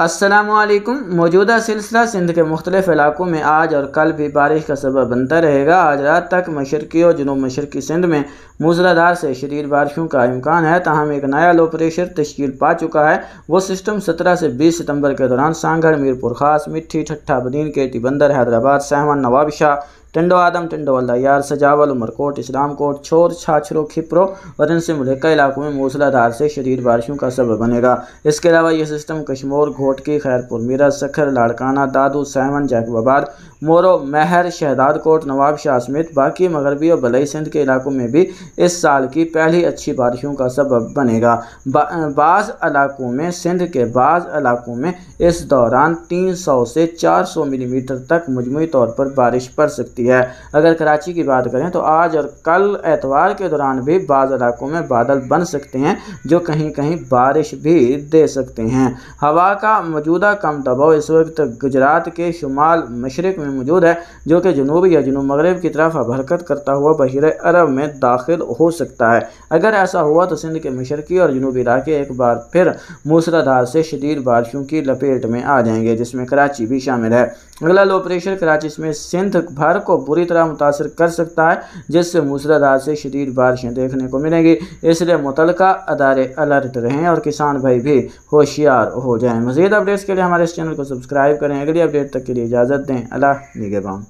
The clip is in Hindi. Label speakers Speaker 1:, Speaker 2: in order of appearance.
Speaker 1: असलकुम मौजूदा सिलसिला सिंध के मुख्तलिफ इलाकों में आज और कल भी बारिश का सबब बनता रहेगा आज रात तक मशरकी और जनूब मशरकी सिंध में मूसलाधार से शदीद बारिशों का इम्कान है तहम एक नया लो प्रेशर तश्कील पा चुका है वो सिस्टम सत्रह से बीस सितम्बर के दौरान सांगढ़ मीरपुर खास मिट्टी ठट्ठा बदीन के बंदर हैदराबाद सहमन नवाबशाह टिंडो आदम टिंडो अल्लाह यार सजावल उमरकोट इस्लाम कोट छोर छाछरों खिपरों और इनसे मुलका इलाकों में मूसलाधार से शदीद बारिशों का सबब बनेगा इसके अलावा यह सिस्टम कश्मोर घोटकी खैरपुर मीरा सखर लाड़काना दादू सैमन जैकबाबाद मोरो महर शहदाद कोट नवाब शाह समेत बाकी मगरबी और बलई सिंध के इलाकों में भी इस साल की पहली अच्छी बारिशों का सबब बनेगा बाज़ इलाकों में सिंध के बाज़ इलाकों में इस दौरान सौ से मिली मिलीमीटर तक मजमू तौर पर बारिश पड़ सकती सकती है अगर कराची की बात करें तो आज और कल एतवार के दौरान भी बाज़ इलाकों में बादल बन सकते हैं जो कहीं कहीं बारिश भी दे सकते हैं हवा का मौजूदा कम दबाव इस वक्त गुजरात के शुमाल मशरक में मौजूद है जो कि जनूब या जनूब मगरब की तरफ अब हरकत करता हुआ बहर अरब में दाखिल हो सकता है अगर ऐसा हुआ तो सिंध के मशरकी और जनूबी इलाके एक बार फिर मूसलाधार से शदीद बारिशों की लपेट में आ जाएंगे जिसमें कराची भी शामिल है अगला लो प्रेशर कराची में सिंध भर को को बुरी तरह मुतासर कर सकता है जिससे मूसलाधार से शदीद बारिशें देखने को मिलेंगी इसलिए मुतल अदारे अलर्ट रहें और किसान भाई भी होशियार हो जाएँ मजीद अपडेट्स के लिए हमारे इस चैनल को सब्सक्राइब करें अगली अपडेट तक के लिए इजाज़त दें अल्लाह निगेबान